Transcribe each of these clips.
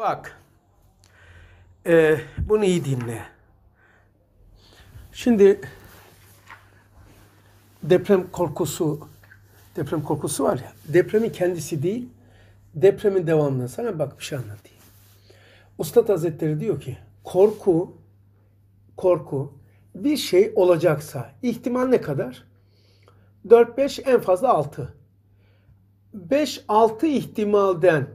Bak. E, bunu iyi dinle. Şimdi deprem korkusu deprem korkusu var ya. Depremin kendisi değil, depremin devamını. Sana bak bir şey anlatayım. Ustad Hazretleri diyor ki korku korku bir şey olacaksa ihtimal ne kadar? 4-5 en fazla 6. 5-6 ihtimalden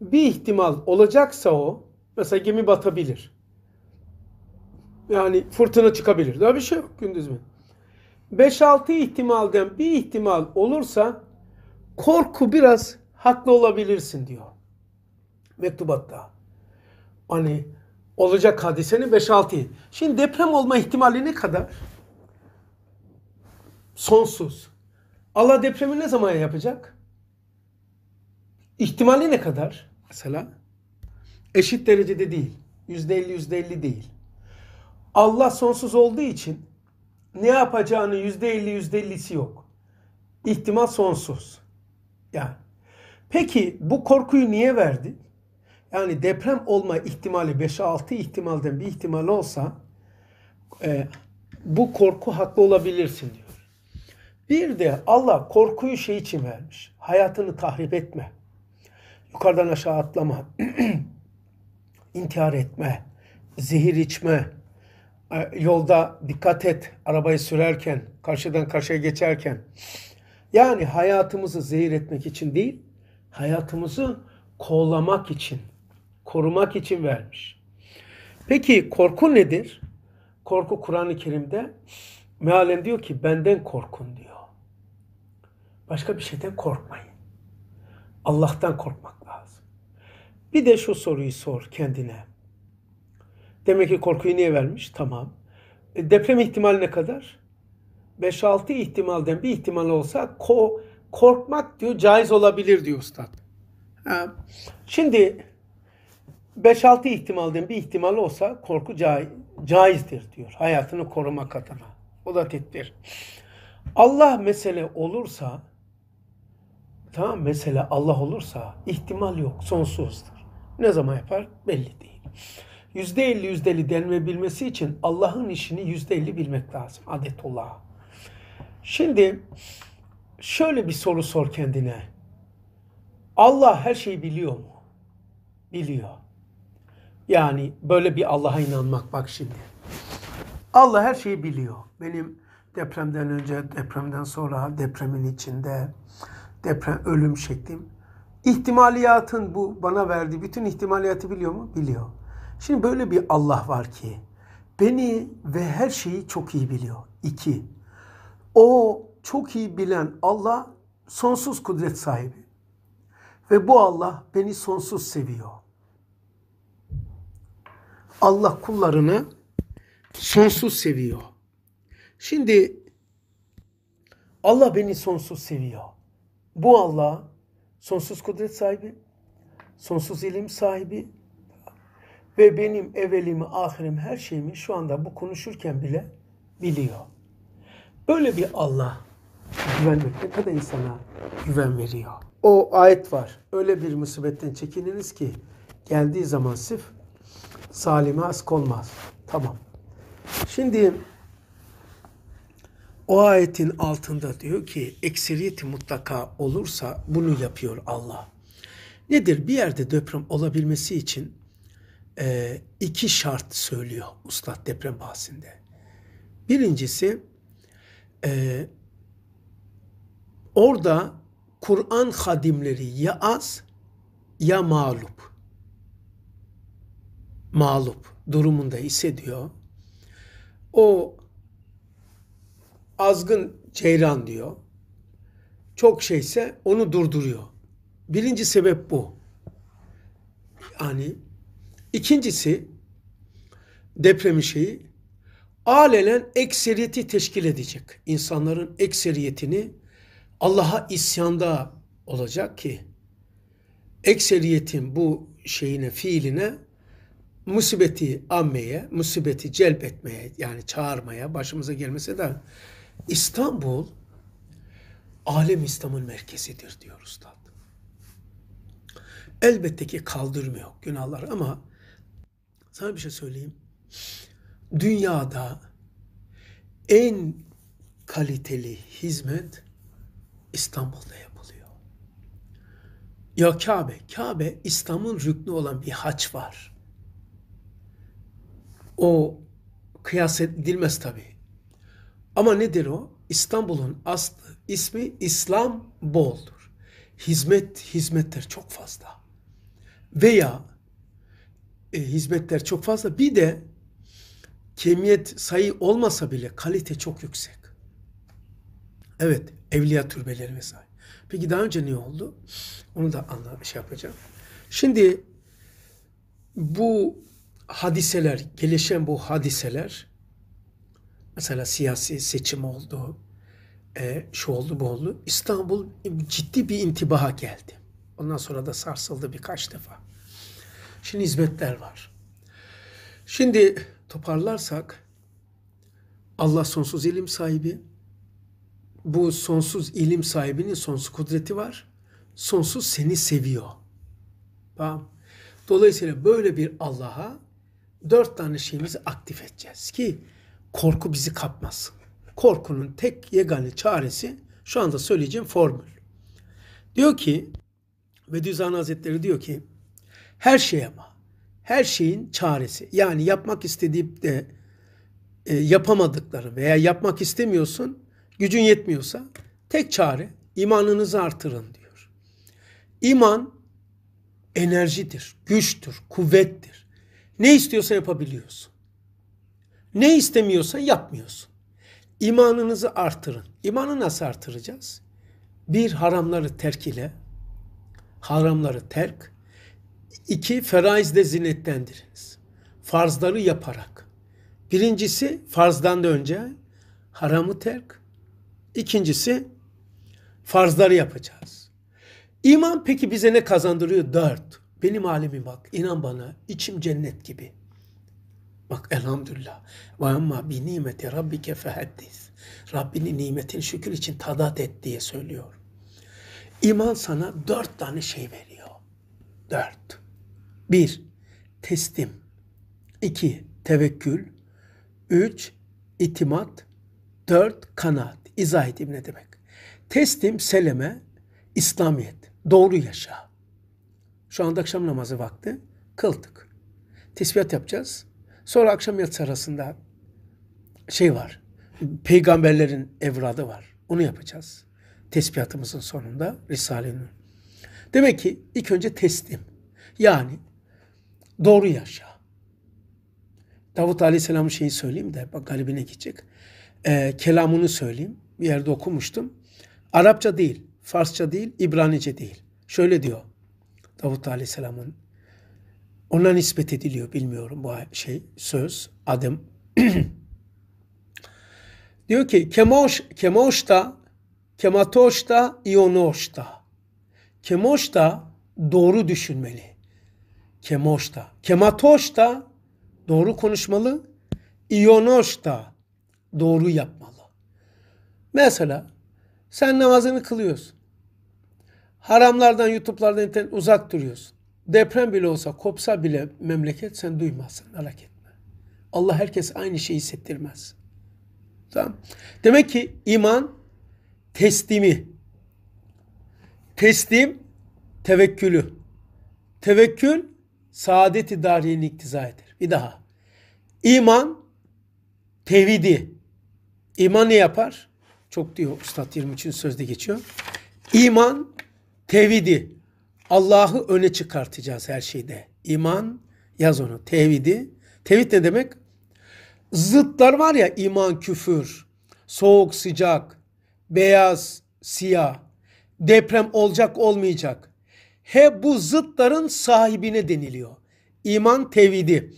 bir ihtimal olacaksa o mesela gemi batabilir. Yani fırtına çıkabilir. Daha bir şey yok gündüz mü? 5-6 ihtimalden bir ihtimal olursa korku biraz haklı olabilirsin diyor. Mektubatta. Hani olacak hadisenin 5-6'yı. Şimdi deprem olma ihtimali ne kadar? Sonsuz. Allah depremi ne zaman yapacak? İhtimali ne kadar? mesela eşit derecede değil. Yüzde elli yüzde elli değil. Allah sonsuz olduğu için ne yapacağını yüzde elli yüzde ellisi yok. İhtimal sonsuz. Yani. Peki bu korkuyu niye verdi? Yani deprem olma ihtimali 5-6 ihtimalden bir ihtimal olsa e, bu korku haklı olabilirsin diyor. Bir de Allah korkuyu şey için vermiş. Hayatını tahrip etme yukarıdan aşağı atlama, intihar etme, zehir içme, e, yolda dikkat et arabayı sürerken, karşıdan karşıya geçerken. Yani hayatımızı zehir etmek için değil, hayatımızı kollamak için, korumak için vermiş. Peki korku nedir? Korku Kur'an-ı Kerim'de mealen diyor ki benden korkun diyor. Başka bir şeyden korkmayın. Allah'tan korkmak lazım. Bir de şu soruyu sor kendine. Demek ki korkuyu niye vermiş? Tamam. E, deprem ihtimali ne kadar? 5-6 ihtimalden bir ihtimal olsa ko korkmak diyor caiz olabilir diyor ustad. Ha. Şimdi 5-6 ihtimalden bir ihtimal olsa korku ca caizdir diyor. Hayatını korumak adına. O da tedbir. Allah mesele olursa Tamam mesela Allah olursa ihtimal yok, sonsuzdur. Ne zaman yapar belli değil. Yüzde elli yüzde elli denilebilmesi için Allah'ın işini yüzde elli bilmek lazım. Adetullah. Şimdi şöyle bir soru sor kendine. Allah her şeyi biliyor mu? Biliyor. Yani böyle bir Allah'a inanmak bak şimdi. Allah her şeyi biliyor. Benim depremden önce, depremden sonra, depremin içinde, deprem ölüm şeklim. İhtimaliyatın bu bana verdiği bütün ihtimaliyatı biliyor mu? Biliyor. Şimdi böyle bir Allah var ki beni ve her şeyi çok iyi biliyor. İki, o çok iyi bilen Allah sonsuz kudret sahibi. Ve bu Allah beni sonsuz seviyor. Allah kullarını sonsuz seviyor. Şimdi Allah beni sonsuz seviyor. Bu Allah sonsuz kudret sahibi, sonsuz ilim sahibi ve benim evelimi, ahirim, her şeyimi şu anda bu konuşurken bile biliyor. Böyle bir Allah güvenmek ne kadar insana güven veriyor. O ayet var. Öyle bir musibetten çekininiz ki geldiği zaman sif salime ask olmaz. Tamam. Şimdi o ayetin altında diyor ki ekseriyeti mutlaka olursa bunu yapıyor Allah. Nedir? Bir yerde deprem olabilmesi için e, iki şart söylüyor Ustad deprem bahsinde. Birincisi e, orada Kur'an hadimleri ya az ya mağlup. Mağlup durumunda ise diyor O azgın ceyran diyor. Çok şeyse onu durduruyor. Birinci sebep bu. Yani ikincisi depremi şeyi alenen ekseriyeti teşkil edecek. İnsanların ekseriyetini Allah'a isyanda olacak ki ekseriyetin bu şeyine, fiiline musibeti ammeye, musibeti celp etmeye yani çağırmaya başımıza gelmese de İstanbul alem İslam'ın merkezidir diyor Üstad. Elbette ki kaldırmıyor günahlar ama sana bir şey söyleyeyim. Dünyada en kaliteli hizmet İstanbul'da yapılıyor. Ya Kabe, Kabe İslam'ın rüknü olan bir haç var. O kıyas edilmez tabi. Ama nedir o? İstanbul'un aslı ismi İslam Bol'dur. Hizmet, hizmetler çok fazla. Veya e, hizmetler çok fazla. Bir de kemiyet sayı olmasa bile kalite çok yüksek. Evet, evliya türbeleri vesaire. Peki daha önce ne oldu? Onu da anla, şey yapacağım. Şimdi bu hadiseler, gelişen bu hadiseler Mesela siyasi seçim oldu, e, şu oldu bu oldu. İstanbul ciddi bir intibaha geldi. Ondan sonra da sarsıldı birkaç defa. Şimdi hizmetler var. Şimdi toparlarsak Allah sonsuz ilim sahibi. Bu sonsuz ilim sahibinin sonsuz kudreti var. Sonsuz seni seviyor. Tamam. Dolayısıyla böyle bir Allah'a dört tane şeyimizi aktif edeceğiz ki korku bizi kapmaz. Korkunun tek yegane çaresi şu anda söyleyeceğim formül. Diyor ki Bediüzzaman Hazretleri diyor ki her şey ama her şeyin çaresi. Yani yapmak istediğip de e, yapamadıkları veya yapmak istemiyorsun gücün yetmiyorsa tek çare imanınızı artırın diyor. İman enerjidir, güçtür, kuvvettir. Ne istiyorsa yapabiliyorsun. Ne istemiyorsa yapmıyorsun. İmanınızı artırın. İmanı nasıl artıracağız? Bir haramları terk ile haramları terk. İki feraizde zinetlendiriniz. Farzları yaparak. Birincisi farzdan da önce haramı terk. İkincisi farzları yapacağız. İman peki bize ne kazandırıyor? Dört. Benim halimi bak inan bana içim cennet gibi. Bak elhamdülillah. Ve amma bi nimeti rabbike fehaddis. Rabbinin nimetin şükür için tadat et diye söylüyor. İman sana dört tane şey veriyor. Dört. Bir, teslim. iki tevekkül. Üç, itimat. Dört, kanaat. İzah edeyim ne demek. Teslim, seleme, İslamiyet. Doğru yaşa. Şu anda akşam namazı vakti. Kıldık. Tesbihat yapacağız. Sonra akşam yatsı arasında şey var. Peygamberlerin evradı var. Onu yapacağız. Tespihatımızın sonunda Risale'nin. Demek ki ilk önce teslim. Yani doğru yaşa. Davut Aleyhisselam'ın şeyi söyleyeyim de bak galibine gidecek. Ee, kelamını söyleyeyim. Bir yerde okumuştum. Arapça değil, Farsça değil, İbranice değil. Şöyle diyor Davut Aleyhisselam'ın ona nispet ediliyor bilmiyorum bu şey söz adım. diyor ki kemoş kemoşta da iyonoşta. da doğru düşünmeli. da, Kematoş da doğru konuşmalı. da doğru yapmalı. Mesela sen namazını kılıyorsun. Haramlardan, YouTube'lardan internet uzak duruyorsun. Deprem bile olsa kopsa bile memleket sen duymazsın merak etme. Allah herkes aynı şeyi hissettirmez. Tamam. Demek ki iman teslimi. Teslim tevekkülü. Tevekkül saadet-i dariyenin iktiza eder. Bir daha. İman tevhidi. İman ne yapar? Çok diyor Üstad 23. sözde geçiyor. İman tevhidi Allah'ı öne çıkartacağız her şeyde. İman, yaz onu, tevhidi. Tevhid ne demek? Zıtlar var ya iman, küfür, soğuk, sıcak, beyaz, siyah, deprem olacak olmayacak. He bu zıtların sahibine deniliyor. İman tevhidi.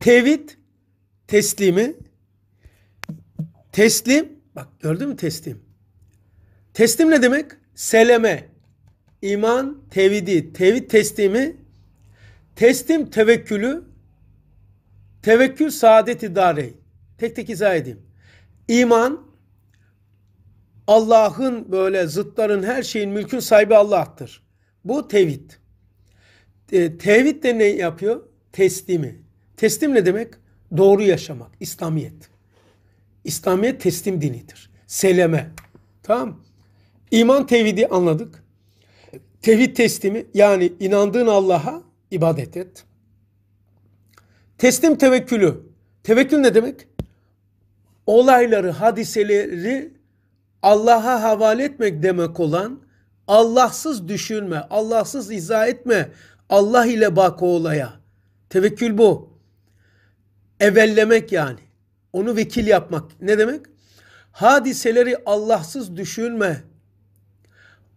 Tevhid teslimi. Teslim, bak gördün mü teslim? Teslim ne demek? Seleme, iman tevidi, tevhid teslimi, teslim tevekkülü, tevekkül saadet idare. Tek tek izah edeyim. İman, Allah'ın böyle zıtların her şeyin mülkün sahibi Allah'tır. Bu tevhid. E, tevhid de ne yapıyor? Teslimi. Teslim ne demek? Doğru yaşamak. İslamiyet. İslamiyet teslim dinidir. Seleme. Tamam İman tevhidi anladık. Tevhid teslimi yani inandığın Allah'a ibadet et. Teslim tevekkülü. Tevekkül ne demek? Olayları, hadiseleri Allah'a havale etmek demek olan Allahsız düşünme, Allahsız izah etme. Allah ile bak o olaya. Tevekkül bu. Evellemek yani. Onu vekil yapmak. Ne demek? Hadiseleri Allahsız düşünme.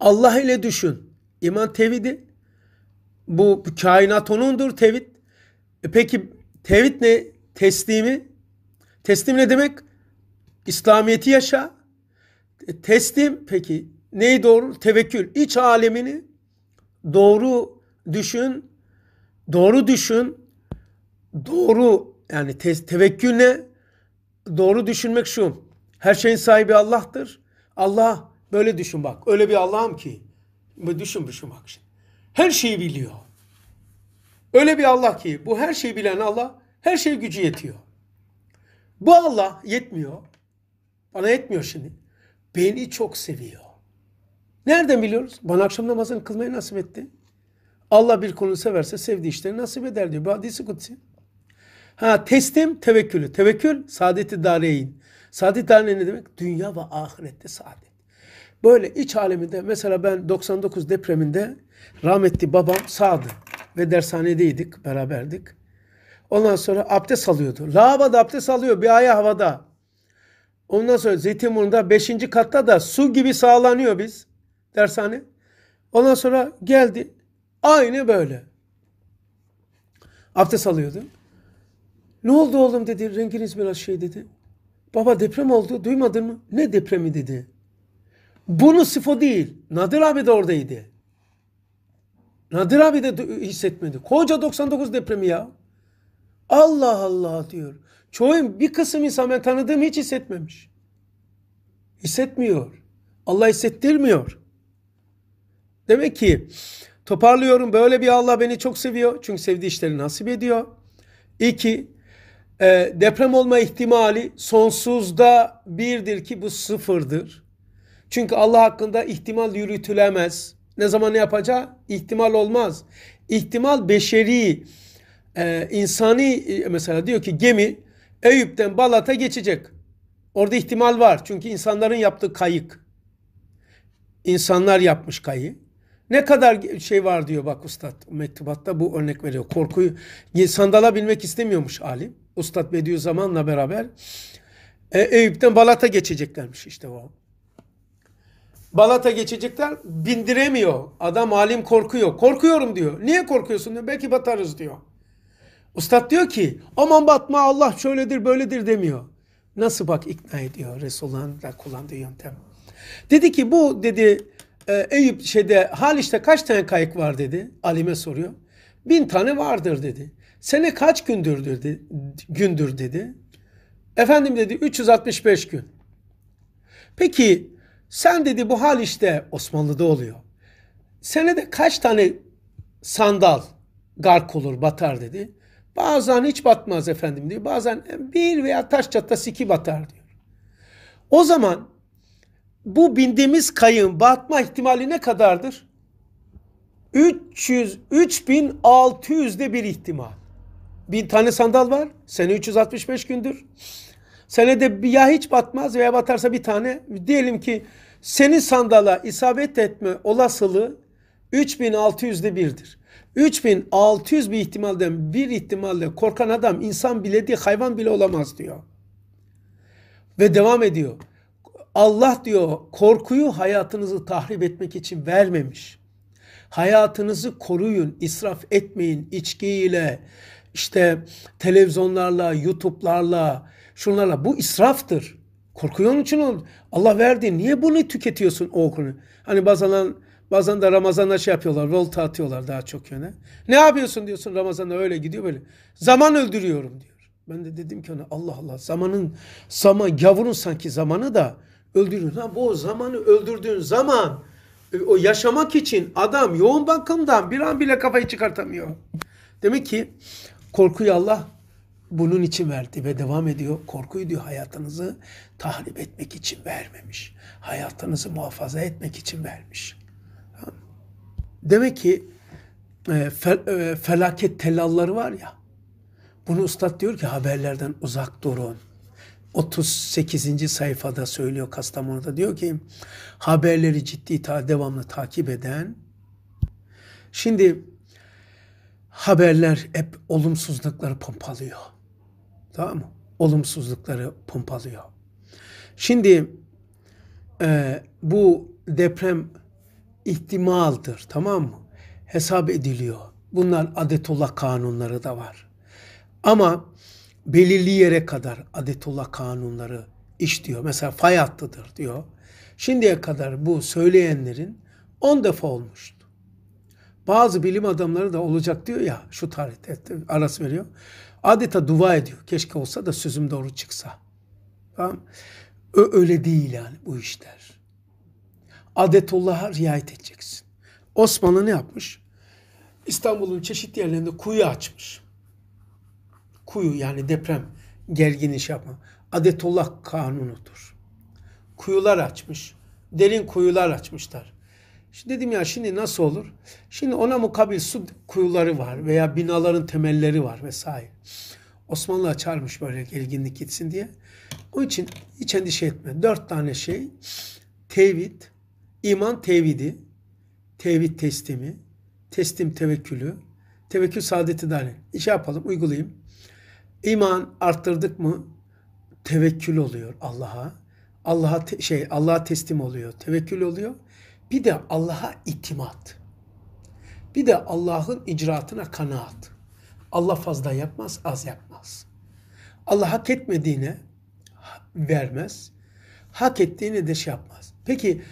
Allah ile düşün. İman tevhidi. Bu kainat onundur tevhid. E peki tevhid ne? Teslimi. Teslim ne demek? İslamiyeti yaşa. E, teslim peki neyi doğru? Tevekkül. İç alemini doğru düşün. Doğru düşün. Doğru yani te- tevekkül ne? Doğru düşünmek şu. Her şeyin sahibi Allah'tır. Allah böyle düşün bak. Öyle bir Allah'ım ki Düşün düşün bak şimdi. Her şeyi biliyor. Öyle bir Allah ki bu her şeyi bilen Allah her şey gücü yetiyor. Bu Allah yetmiyor. Bana yetmiyor şimdi. Beni çok seviyor. Nereden biliyoruz? Bana akşam namazını kılmayı nasip etti. Allah bir konu severse sevdiği işleri nasip eder diyor. Bu hadisi kutsi. Ha teslim tevekkülü. Tevekkül saadeti i dareyin. Saadet-i ne demek? Dünya ve ahirette saadet. Böyle iç aleminde mesela ben 99 depreminde rahmetli babam sağdı ve dershanedeydik, beraberdik. Ondan sonra abdest alıyordu. Lavabada abdest alıyor bir aya havada. Ondan sonra Zeytinburnu'nda 5. katta da su gibi sağlanıyor biz dershane. Ondan sonra geldi aynı böyle. Abdest alıyordu. Ne oldu oğlum dedi. Renginiz biraz şey dedi. Baba deprem oldu duymadın mı? Ne depremi dedi. Bunu Sifo değil. Nadir abi de oradaydı. Nadir abi de hissetmedi. Koca 99 depremi ya. Allah Allah diyor. Çoğun bir kısım insan ben tanıdığım hiç hissetmemiş. Hissetmiyor. Allah hissettirmiyor. Demek ki toparlıyorum böyle bir Allah beni çok seviyor. Çünkü sevdiği işleri nasip ediyor. İki, e, deprem olma ihtimali sonsuzda birdir ki bu sıfırdır. Çünkü Allah hakkında ihtimal yürütülemez. Ne zaman ne yapacağı? İhtimal olmaz. İhtimal beşeri, e, insani e, mesela diyor ki gemi Eyüp'ten Balat'a geçecek. Orada ihtimal var. Çünkü insanların yaptığı kayık. İnsanlar yapmış kayı. Ne kadar şey var diyor bak ustad mektubatta bu örnek veriyor. Korkuyu sandala binmek istemiyormuş alim. Ustad Bediüzzaman'la beraber e, Eyüp'ten Balat'a geçeceklermiş işte o. Balat'a geçecekler. Bindiremiyor. Adam alim korkuyor. Korkuyorum diyor. Niye korkuyorsun diyor. Belki batarız diyor. Ustad diyor ki aman batma Allah şöyledir böyledir demiyor. Nasıl bak ikna ediyor Resulullah'ın da kullandığı yöntem. Dedi ki bu dedi e, Eyüp şeyde işte kaç tane kayık var dedi. Alime soruyor. Bin tane vardır dedi. Sene kaç gündür dedi, gündür dedi. Efendim dedi 365 gün. Peki sen dedi bu hal işte Osmanlı'da oluyor. Senede kaç tane sandal gark olur batar dedi. Bazen hiç batmaz efendim diyor. Bazen bir veya taş çatla siki batar diyor. O zaman bu bindiğimiz kayın batma ihtimali ne kadardır? 300, 3600 de bir ihtimal. Bin tane sandal var. Sene 365 gündür. Senede ya hiç batmaz veya batarsa bir tane. Diyelim ki seni sandala isabet etme olasılığı 3600'de birdir. 3600 bir ihtimalden bir ihtimalle korkan adam insan bile değil hayvan bile olamaz diyor. Ve devam ediyor. Allah diyor korkuyu hayatınızı tahrip etmek için vermemiş. Hayatınızı koruyun, israf etmeyin içkiyle, işte televizyonlarla, YouTube'larla, şunlarla. Bu israftır. Korkuyor için oldu. Allah verdi. Niye bunu tüketiyorsun o okunu? Hani bazen bazen de Ramazan'da şey yapıyorlar. Volta atıyorlar daha çok yöne. Ne yapıyorsun diyorsun Ramazan'da öyle gidiyor böyle. Zaman öldürüyorum diyor. Ben de dedim ki ona Allah Allah zamanın zaman gavurun sanki zamanı da öldürün. Ha bu zamanı öldürdüğün zaman e, o yaşamak için adam yoğun bakımdan bir an bile kafayı çıkartamıyor. Demek ki korkuyu Allah bunun için verdi ve devam ediyor. Korkuyu diyor hayatınızı tahrip etmek için vermemiş. Hayatınızı muhafaza etmek için vermiş. Demek ki e, e, felaket tellalları var ya. Bunu ustad diyor ki haberlerden uzak durun. 38. sayfada söylüyor Kastamonu'da diyor ki haberleri ciddi ta devamlı takip eden şimdi haberler hep olumsuzlukları pompalıyor. Tamam mı? Olumsuzlukları pompalıyor. Şimdi e, bu deprem ihtimaldir tamam mı? Hesap ediliyor. Bunlar adetullah kanunları da var. Ama belirli yere kadar adetullah kanunları iş diyor. Mesela fay hattıdır diyor. Şimdiye kadar bu söyleyenlerin 10 defa olmuştu. Bazı bilim adamları da olacak diyor ya şu tarihte arası veriyor. Adeta dua ediyor. Keşke olsa da sözüm doğru çıksa. Tamam Öyle değil yani bu işler. Adetullah'a riayet edeceksin. Osmanlı ne yapmış? İstanbul'un çeşitli yerlerinde kuyu açmış. Kuyu yani deprem gergin iş şey yapma. Adetullah kanunudur. Kuyular açmış. Derin kuyular açmışlar. Şimdi dedim ya şimdi nasıl olur? Şimdi ona mukabil su kuyuları var veya binaların temelleri var vesaire. Osmanlı açarmış böyle ilginlik gitsin diye. O için hiç endişe etme. Dört tane şey tevhid, iman tevhidi, tevhid teslimi, teslim tevekkülü, tevekkül saadeti dahil. İşe yapalım, uygulayayım. İman arttırdık mı tevekkül oluyor Allah'a. Allah'a şey Allah'a teslim oluyor, tevekkül oluyor. Bir de Allah'a itimat. Bir de Allah'ın icraatına kanaat. Allah fazla yapmaz, az yapmaz. Allah hak etmediğine vermez. Hak ettiğini de şey yapmaz. Peki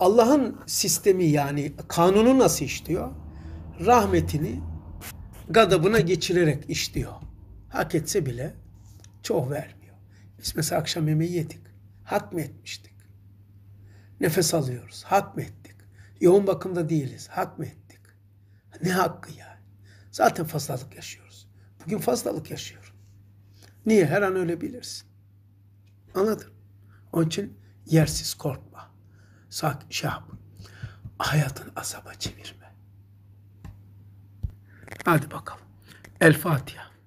Allah'ın sistemi yani kanunu nasıl işliyor? Rahmetini gadabına geçirerek işliyor. Hak etse bile çok vermiyor. Biz mesela akşam yemeği yedik. Hak mı etmiştik? Nefes alıyoruz. Hak mı ettik? Yoğun bakımda değiliz. Hak mı ettik? Ne hakkı yani? Zaten fazlalık yaşıyoruz. Bugün fazlalık yaşıyorum. Niye? Her an ölebilirsin. Anladın? Onun için yersiz korkma. Sak, şey yap. Hayatın azaba çevirme. Hadi bakalım. El Fatiha.